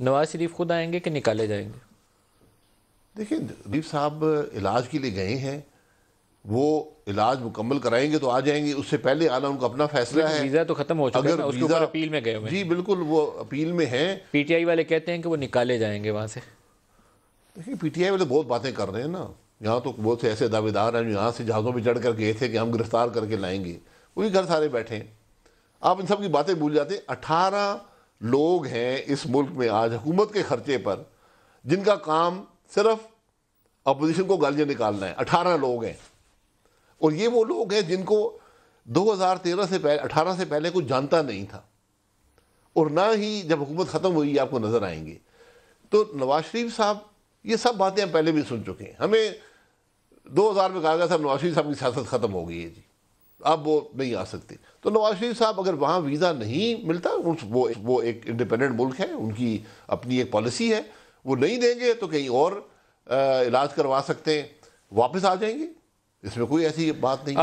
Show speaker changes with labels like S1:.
S1: नवाज शरीफ खुद आएंगे कि निकाले जाएंगे देखिए दीप साहब इलाज के लिए गए हैं वो इलाज मुकम्मल कराएंगे तो आ जाएंगे उससे पहले आना उनका अपना फैसला है वीजा तो खत्म हो चुका है उसके अपील में गए जी बिल्कुल वो अपील में हैं पीटीआई वाले कहते हैं कि वो निकाले जाएंगे वहां से देखिए पीटीआई वाले बहुत बातें कर रहे हैं ना यहाँ तो बहुत से ऐसे दावेदार हैं जो यहाँ से जहाज़ों पर चढ़ कर गए थे कि हम गिरफ्तार करके लाएंगे वही घर सारे बैठे हैं आप इन सब की बातें भूल जाते हैं अठारह लोग हैं इस मुल्क में आज हुकूमत के खर्चे पर जिनका काम सिर्फ अपोजिशन को गालियाँ निकालना है अठारह लोग हैं और ये वो लोग हैं जिनको 2013 से पहले अठारह से पहले कुछ जानता नहीं था और ना ही जब हुकूमत ख़त्म हुई आपको नज़र आएंगे तो नवाज शरीफ साहब ये सब बातें हम पहले भी सुन चुके हैं हमें 2000 में कहा गया था नवाज शरीफ साहब की सियासत ख़त्म हो गई है जी अब वो नहीं आ सकती तो नवाज शरीफ साहब अगर वहाँ वीज़ा नहीं मिलता वो वो एक इंडिपेंडेंट मुल्क है उनकी अपनी एक पॉलिसी है वो नहीं देंगे तो कहीं और इलाज करवा सकते हैं वापस आ जाएंगे इसमें कोई ऐसी बात नहीं